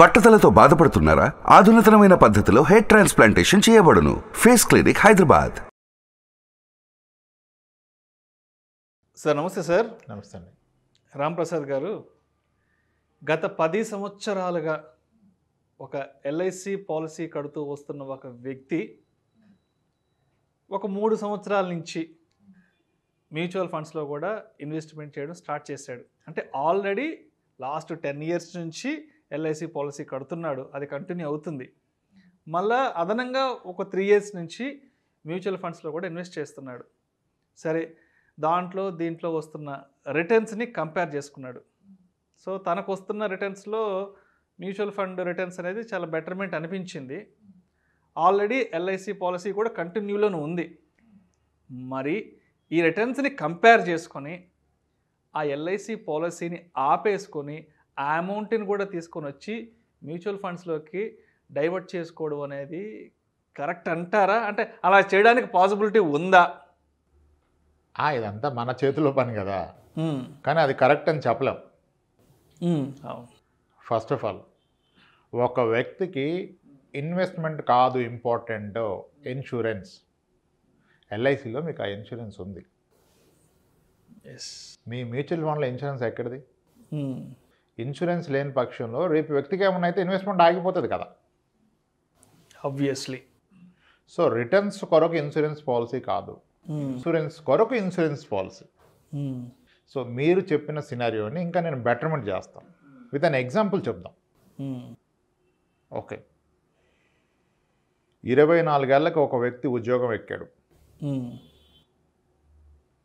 బట్టతలతో బాధపడుతున్నారా ఆధునితనమైన పద్ధతిలో హెయిర్ ట్రాన్స్ప్లాంటేషన్ చేయబడును ఫేస్ క్లినిక్ హైదరాబాద్ సార్ నమస్తే సార్ నమస్తే అండి రాంప్రసాద్ గారు గత పది సంవత్సరాలుగా ఒక ఎల్ఐసి పాలసీ కడుతూ వస్తున్న ఒక వ్యక్తి ఒక మూడు సంవత్సరాల నుంచి మ్యూచువల్ ఫండ్స్లో కూడా ఇన్వెస్ట్మెంట్ చేయడం స్టార్ట్ చేశాడు అంటే ఆల్రెడీ లాస్ట్ టెన్ ఇయర్స్ నుంచి ఎల్ఐసి పాలసీ కడుతున్నాడు అది కంటిన్యూ అవుతుంది మళ్ళా అదనంగా ఒక త్రీ ఇయర్స్ నుంచి మ్యూచువల్ ఫండ్స్లో కూడా ఇన్వెస్ట్ చేస్తున్నాడు సరే దాంట్లో దీంట్లో వస్తున్న రిటర్న్స్ని కంపేర్ చేసుకున్నాడు సో తనకు వస్తున్న రిటర్న్స్లో మ్యూచువల్ ఫండ్ రిటర్న్స్ అనేది చాలా బెటర్మెంట్ అనిపించింది ఆల్రెడీ ఎల్ఐసి పాలసీ కూడా కంటిన్యూలోనే ఉంది మరి ఈ రిటర్న్స్ని కంపేర్ చేసుకొని ఆ ఎల్ఐసి పాలసీని ఆపేసుకొని ఆ అమౌంట్ని కూడా తీసుకొని వచ్చి మ్యూచువల్ ఫండ్స్లోకి డైవర్ట్ చేసుకోవడం అనేది కరెక్ట్ అంటారా అంటే అలా చేయడానికి పాసిబిలిటీ ఉందా ఇదంతా మన చేతిలో పని కదా కానీ అది కరెక్ట్ అని చెప్పలేం ఫస్ట్ ఆఫ్ ఆల్ ఒక వ్యక్తికి ఇన్వెస్ట్మెంట్ కాదు ఇంపార్టెంట్ ఇన్సూరెన్స్ ఎల్ఐసిలో మీకు ఆ ఇన్సూరెన్స్ ఉంది మీ మ్యూచువల్ ఫండ్లో ఇన్సూరెన్స్ ఎక్కడిది ఇన్సూరెన్స్ లేని పక్షంలో రేపు వ్యక్తికి ఏమైనా అయితే ఇన్వెస్ట్మెంట్ ఆగిపోతుంది కదా ఆబ్వియస్లీ సో రిటర్న్స్ కొరకు ఇన్సూరెన్స్ పాలసీ కాదు hmm. ఇన్సూరెన్స్ కొరకు ఇన్సూరెన్స్ పాలసీ hmm. సో మీరు చెప్పిన సినారియోని ఇంకా నేను బెటర్మెంట్ చేస్తాను విత్ అన్ ఎగ్జాంపుల్ చెప్దాం hmm. ఓకే ఇరవై నాలుగేళ్లకు ఒక వ్యక్తి ఉద్యోగం ఎక్కాడు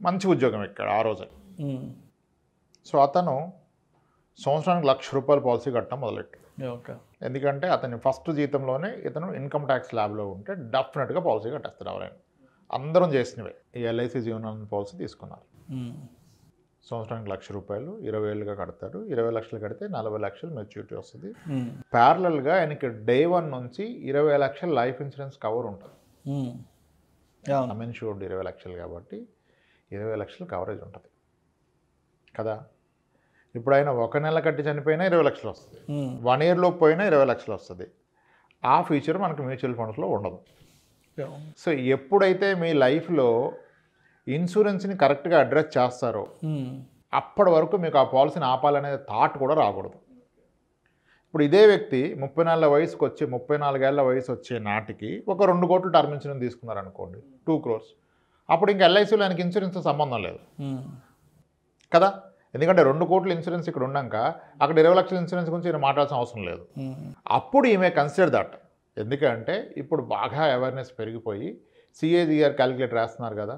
మంచి ఉద్యోగం ఎక్కాడు ఆ రోజు సో అతను సంవత్సరానికి లక్ష రూపాయల పాలసీ కట్టడం మొదలెట్టాడు ఓకే ఎందుకంటే అతని ఫస్ట్ జీతంలోనే ఇతను ఇన్కమ్ ట్యాక్స్ ల్యాబ్లో ఉంటే డెఫినెట్గా పాలసీ కట్టేస్తారు ఎవరైనా అందరం చేసినవే ఈ ఎల్ఐసి జీవన పాలసీ తీసుకున్నారు సంవత్సరానికి లక్ష రూపాయలు ఇరవై ఏళ్ళుగా కడతాడు ఇరవై లక్షలు కడితే నలభై లక్షలు మెచ్యూరిటీ వస్తుంది ప్యారలల్గా ఆయనకి డే వన్ నుంచి ఇరవై లక్షల లైఫ్ ఇన్సూరెన్స్ కవర్ ఉంటుంది అమెన్షూర్డ్ ఇరవై లక్షలు కాబట్టి ఇరవై లక్షలు కవరేజ్ ఉంటుంది కదా ఇప్పుడు ఆయన ఒక నెల కట్టి చనిపోయినా ఇరవై లక్షలు వస్తుంది hmm. వన్ ఇయర్లో పోయినా ఇరవై లక్షలు వస్తుంది ఆ ఫ్యూచర్ మనకు మ్యూచువల్ ఫండ్స్లో ఉండదు సో ఎప్పుడైతే మీ లైఫ్లో ఇన్సూరెన్స్ని కరెక్ట్గా అడ్రస్ చేస్తారో hmm. అప్పటి వరకు మీకు ఆ పాలసీని ఆపాలనే థాట్ కూడా రాకూడదు ఇప్పుడు ఇదే వ్యక్తి ముప్పై నాలుగు వయసుకు వచ్చి ముప్పై నాలుగేళ్ల వయసు వచ్చే నాటికి ఒక రెండు కోట్లు టర్మ్ ఇన్సూరెన్స్ తీసుకున్నారనుకోండి టూ క్రోర్స్ అప్పుడు ఇంకా ఎల్ఐసిలో ఆయనకి ఇన్సూరెన్స్తో సంబంధం లేదు hmm. కదా ఎందుకంటే రెండు కోట్ల ఇన్సూరెన్స్ ఇక్కడ ఉన్నాక అక్కడ ఇరవై లక్షల ఇన్సూరెన్స్ గురించి ఈయన మాట్లాడాల్సిన అవసరం లేదు అప్పుడు ఈమె కన్సిడర్ దట్ ఎందుకంటే ఇప్పుడు బాగా అవేర్నెస్ పెరిగిపోయి సిఏజిఆర్ క్యాలిక్యులేటర్ వేస్తున్నారు కదా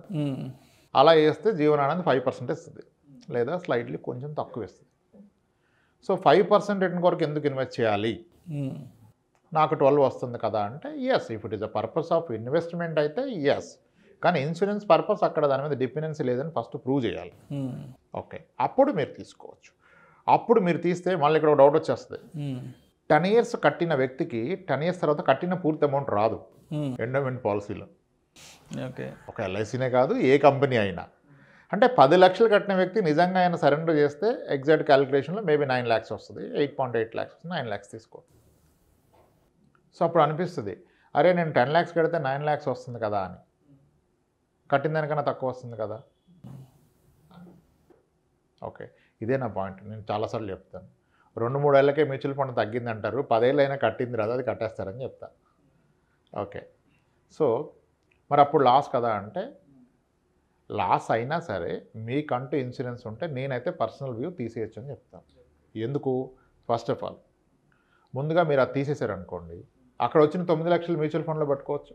అలా వేస్తే జీవనానంది ఫైవ్ పర్సెంట్ ఇస్తుంది లేదా స్లైట్లీ కొంచెం తక్కువ ఇస్తుంది సో ఫైవ్ పర్సెంట్ రిటర్న్ కొరకు ఎందుకు ఇన్వెస్ట్ చేయాలి నాకు ట్వెల్వ్ వస్తుంది కదా అంటే yes if it is a purpose of investment అయితే ఎస్ కానీ ఇన్సూరెన్స్ పర్పస్ అక్కడ దాని మీద డిపెండెన్సీ లేదని ఫస్ట్ ప్రూవ్ చేయాలి hmm. ఓకే అప్పుడు మీరు తీసుకోవచ్చు అప్పుడు మీరు తీస్తే మళ్ళీ ఇక్కడ ఒక డౌట్ వచ్చేస్తుంది hmm. టెన్ ఇయర్స్ కట్టిన వ్యక్తికి టెన్ ఇయర్స్ తర్వాత కట్టిన పూర్తి అమౌంట్ రాదు ఎండోమెంట్ hmm. పాలసీలో ఓకే ఒక ఎల్ఐసీనే కాదు ఏ కంపెనీ అయినా అంటే పది లక్షలు కట్టిన వ్యక్తి నిజంగా ఆయన సరెండర్ చేస్తే ఎగ్జాక్ట్ క్యాలిక్యులేషన్లో మేబీ నైన్ ల్యాక్స్ వస్తుంది ఎయిట్ పాయింట్ ఎయిట్ ల్యాక్స్ వస్తుంది నైన్ ల్యాక్స్ తీసుకో సో అప్పుడు అనిపిస్తుంది అరే నేను టెన్ ల్యాక్స్ కడితే నైన్ ల్యాక్స్ వస్తుంది కదా అని కట్టిన దానికన్నా తక్కువ వస్తుంది కదా ఓకే ఇదే నా పాయింట్ నేను చాలాసార్లు చెప్తాను రెండు మూడేళ్ళకే మ్యూచువల్ ఫండ్ తగ్గింది అంటారు పదేళ్ళైనా కట్టింది రాదు అది కట్టేస్తారని చెప్తా ఓకే సో మరి అప్పుడు లాస్ కదా అంటే లాస్ అయినా సరే మీకంటూ ఇన్సూరెన్స్ ఉంటే నేనైతే పర్సనల్ వ్యూ తీసేయచ్చు అని చెప్తాను ఎందుకు ఫస్ట్ ఆఫ్ ఆల్ ముందుగా మీరు అది తీసేసారనుకోండి అక్కడ వచ్చిన తొమ్మిది లక్షలు మ్యూచువల్ ఫండ్లో పెట్టుకోవచ్చు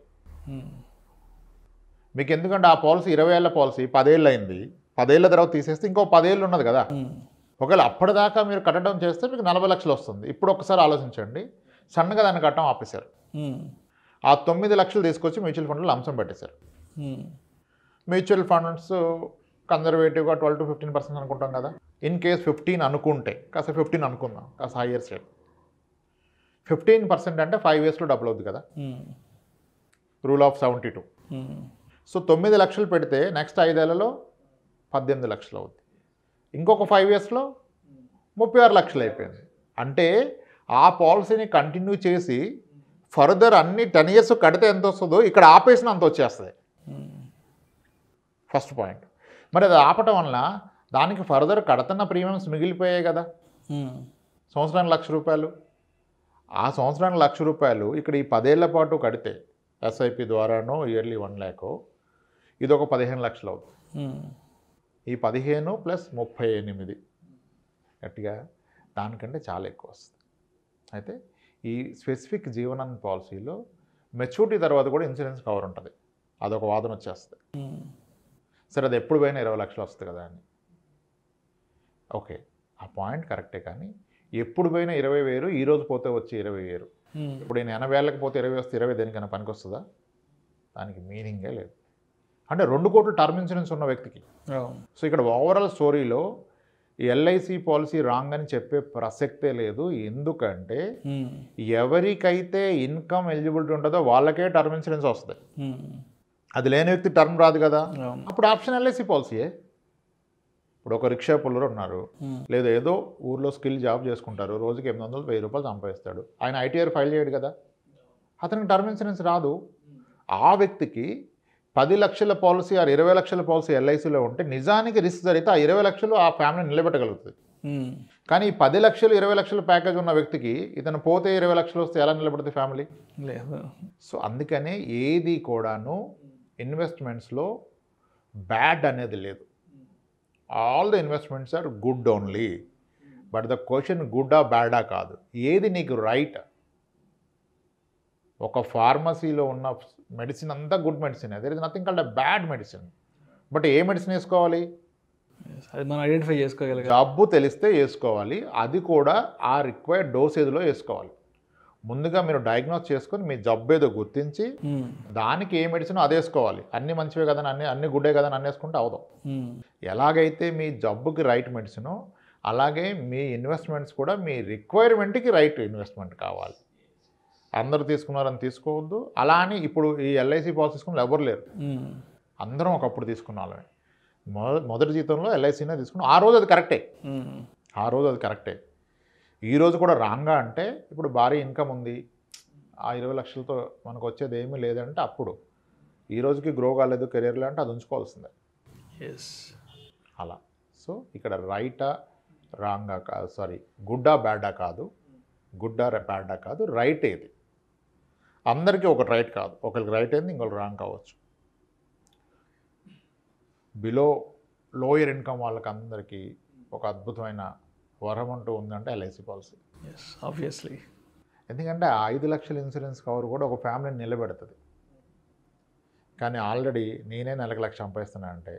మీకు ఎందుకంటే ఆ పాలసీ ఇరవై ఏళ్ళ పాలసీ పదేళ్ళు అయింది పదేళ్ళ తర్వాత తీసేస్తే ఇంకో పదేళ్ళు ఉన్నది కదా ఒకవేళ అప్పటిదాకా మీరు కట్టడం చేస్తే మీకు నలభై లక్షలు వస్తుంది ఇప్పుడు ఒకసారి ఆలోచించండి సన్నగా దాన్ని కట్టడం ఆపేశారు ఆ తొమ్మిది లక్షలు తీసుకొచ్చి మ్యూచువల్ ఫండ్లో అంశం పెట్టేశారు మ్యూచువల్ ఫండ్స్ కన్జర్వేటివ్గా ట్వెల్వ్ టు ఫిఫ్టీన్ పర్సెంట్ అనుకుంటాం కదా ఇన్ కేస్ ఫిఫ్టీన్ అనుకుంటే కాస్త ఫిఫ్టీన్ అనుకుందాం కాస్త హైయర్ సైడ్ ఫిఫ్టీన్ పర్సెంట్ అంటే ఫైవ్ ఇయర్స్లో డబుల్ అవుద్ది కదా rule of seventy two so తొమ్మిది లక్షలు పెడితే నెక్స్ట్ ఐదేళ్లలో పద్దెనిమిది లక్షలు అవుతుంది ఇంకొక ఫైవ్ ఇయర్స్లో ముప్పై ఆరు లక్షలు అయిపోయింది అంటే ఆ పాలసీని కంటిన్యూ చేసి ఫర్దర్ అన్ని టెన్ ఇయర్స్ కడితే ఎంత వస్తుందో ఇక్కడ ఆపేసిన అంత వచ్చేస్తుంది ఫస్ట్ పాయింట్ మరి అది ఆపటం వలన దానికి ఫర్దర్ కడుతున్న ప్రీమియమ్స్ మిగిలిపోయాయి కదా సంవత్సరానికి లక్ష రూపాయలు ఆ సంవత్సరానికి లక్ష రూపాయలు ఇక్కడ ఈ పదేళ్ల పాటు కడితే ఎస్ఐపి ద్వారానో ఇయర్లీ వన్ ల్యాక్ ఇది ఒక పదిహేను లక్షలు అవుతుంది ఈ పదిహేను ప్లస్ ముప్పై ఎనిమిది గట్టిగా దానికంటే చాలా ఎక్కువ వస్తుంది అయితే ఈ స్పెసిఫిక్ జీవనానంద్ పాలసీలో మెచ్యూరిటీ తర్వాత కూడా ఇన్సూరెన్స్ కవర్ ఉంటుంది అదొక వాదన వచ్చేస్తుంది సరే అది ఎప్పుడు పోయినా ఇరవై లక్షలు వస్తుంది కదా అని ఓకే ఆ పాయింట్ కరెక్టే కానీ ఎప్పుడు పోయినా ఇరవై వేరు ఈ రోజు పోతే వచ్చి ఇరవై వేరు ఇప్పుడు నేను ఎనభై ఏళ్ళకి పోతే ఇరవై వస్తే ఇరవై దేనికైనా పనికి వస్తుందా దానికి మీనింగే లేదు అంటే రెండు కోట్లు టర్మ్ ఇన్సూరెన్స్ ఉన్న వ్యక్తికి సో ఇక్కడ ఓవరాల్ స్టోరీలో ఎల్ఐసి పాలసీ రాంగ్ అని చెప్పే ప్రసక్తే లేదు ఎందుకంటే ఎవరికైతే ఇన్కమ్ ఎలిజిబిలిటీ ఉంటుందో వాళ్ళకే టర్మ్ ఇన్సూరెన్స్ వస్తుంది అది లేని వ్యక్తి టర్మ్ రాదు కదా అప్పుడు ఆప్షన్ ఎల్ఐసి పాలసీయే ఇప్పుడు ఒక రిక్షా పుల్లరు ఉన్నారు లేదా ఏదో ఊర్లో స్కిల్ జాబ్ చేసుకుంటారు రోజుకి ఎనిమిది వందలు వెయ్యి రూపాయలు సంపాదిస్తాడు ఆయన ఐటీఆర్ ఫైల్ చేయడు కదా అతనికి టర్మ్ ఇన్సూరెన్స్ రాదు ఆ వ్యక్తికి పది లక్షల పాలసీ ఆ ఇరవై లక్షల పాలసీ ఎల్ఐసిలో ఉంటే నిజానికి రిస్క్ జరిగితే ఆ ఇరవై లక్షలు ఆ ఫ్యామిలీ నిలబెట్టగలుగుతుంది కానీ ఈ పది లక్షలు ఇరవై లక్షల ప్యాకేజ్ ఉన్న వ్యక్తికి ఇతను పోతే ఇరవై లక్షలు వస్తే ఎలా నిలబడుతుంది ఫ్యామిలీ లేదు సో అందుకనే ఏది కూడాను ఇన్వెస్ట్మెంట్స్లో బ్యాడ్ అనేది లేదు all the investments are good only but the question గుడ్డా బ్యాడా కాదు ఏది నీకు రైట్ ఒక ఫార్మసీలో ఉన్న మెడిసిన్ అంతా good medicine there is nothing called a bad medicine but ఏ మెడిసిన్ వేసుకోవాలి అది మనం ఐడెంటిఫై చేసుకోగలం జబ్బు తెలిస్తే వేసుకోవాలి అది కూడా ఆ రిక్వైర్డ్ డోసేజ్లో వేసుకోవాలి ముందుగా మీరు డయాగ్నోస్ చేసుకుని మీ జబ్బు ఏదో గుర్తించి hmm. దానికి ఏ మెడిసిన్ అది వేసుకోవాలి అన్ని మంచివే కదా అన్ని అన్ని గుడ్డే కదా అన్ని వేసుకుంటే అవదాం hmm. ఎలాగైతే మీ జబ్బుకి రైట్ మెడిసినో అలాగే మీ ఇన్వెస్ట్మెంట్స్ కూడా మీ రిక్వైర్మెంట్కి రైట్ ఇన్వెస్ట్మెంట్ కావాలి అందరు తీసుకున్నారని తీసుకోవద్దు అలా అని ఇప్పుడు ఈ ఎల్ఐసి పాలసీ తీసుకున్న ఎవరు లేరు అందరం ఒకప్పుడు తీసుకున్న మొద మొదటి జీతంలో ఎల్ఐసీనే తీసుకున్నాం ఆ రోజు అది కరెక్టే ఆ రోజు అది కరెక్టే ఈరోజు కూడా రాంగా అంటే ఇప్పుడు భారీ ఇన్కమ్ ఉంది ఆ ఇరవై లక్షలతో మనకు వచ్చేది ఏమీ లేదంటే అప్పుడు ఈ రోజుకి గ్రో కాలేదు కెరీర్లో అంటే అది ఉంచుకోవాల్సిందే ఎస్ అలా సో ఇక్కడ రైటా రాంగా కాదు సారీ గుడ్డా బ్యాడా కాదు గుడ్డా బ్యాడా కాదు రైట్ ఏది అందరికీ ఒకటి రైట్ కాదు ఒకరికి రైట్ అయింది ఇంకొకరు రాంగ్ కావచ్చు బిలో లోయర్ ఇన్కమ్ వాళ్ళకి అందరికీ ఒక అద్భుతమైన వరం అంటూ ఉందంటే ఎల్ఐసి పాలసీ ఆబ్వియస్లీ ఎందుకంటే ఆ ఐదు లక్షల ఇన్సూరెన్స్ కవర్ కూడా ఒక ఫ్యామిలీని నిలబెడుతుంది కానీ ఆల్రెడీ నేనే నెలకు లక్ష సంపాదిస్తున్నా అంటే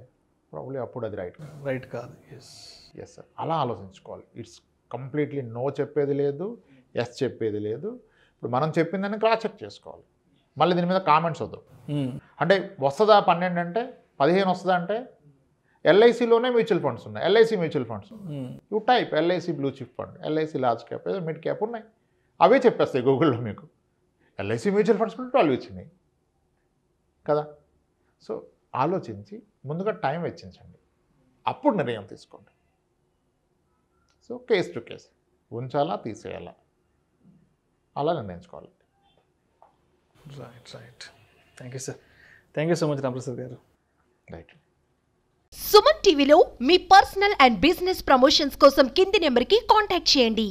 ప్రాబ్లీ అప్పుడు అది రైట్ రైట్ కాదు ఎస్ ఎస్ సార్ అలా ఆలోచించుకోవాలి ఇట్స్ కంప్లీట్లీ నో చెప్పేది లేదు ఎస్ చెప్పేది లేదు ఇప్పుడు మనం చెప్పిందని క్రాస్ చెక్ చేసుకోవాలి మళ్ళీ దీని మీద కామెంట్స్ వద్దు అంటే వస్తుందా పన్నెండు అంటే పదిహేను వస్తుందా అంటే ఎల్ఐసిలోనే మ్యూచువల్ ఫండ్స్ ఉన్నాయి LIC mutual funds you type LIC blue chip fund LIC large cap ఏదో మిడ్ క్యాప్ ఉన్నాయి అవే చెప్పేస్తాయి గూగుల్లో మీకు ఎల్ఐసి మ్యూచువల్ ఫండ్స్ ట్వెల్వ్ ఇచ్చినాయి కదా సో ఆలోచించి ముందుగా టైం వెచ్చించండి అప్పుడు నిర్ణయం తీసుకోండి సో కేస్ టు కేస్ ఉంచాలా తీసేయాలా అలా నిర్ణయించుకోవాలి right right thank you sir thank you so much Ramprasad గారు రైట్ సుమన్ టీవీలో మీ పర్సనల్ అండ్ బిజినెస్ ప్రమోషన్స్ కోసం కింది నెంబర్కి కాంటాక్ట్ చేయండి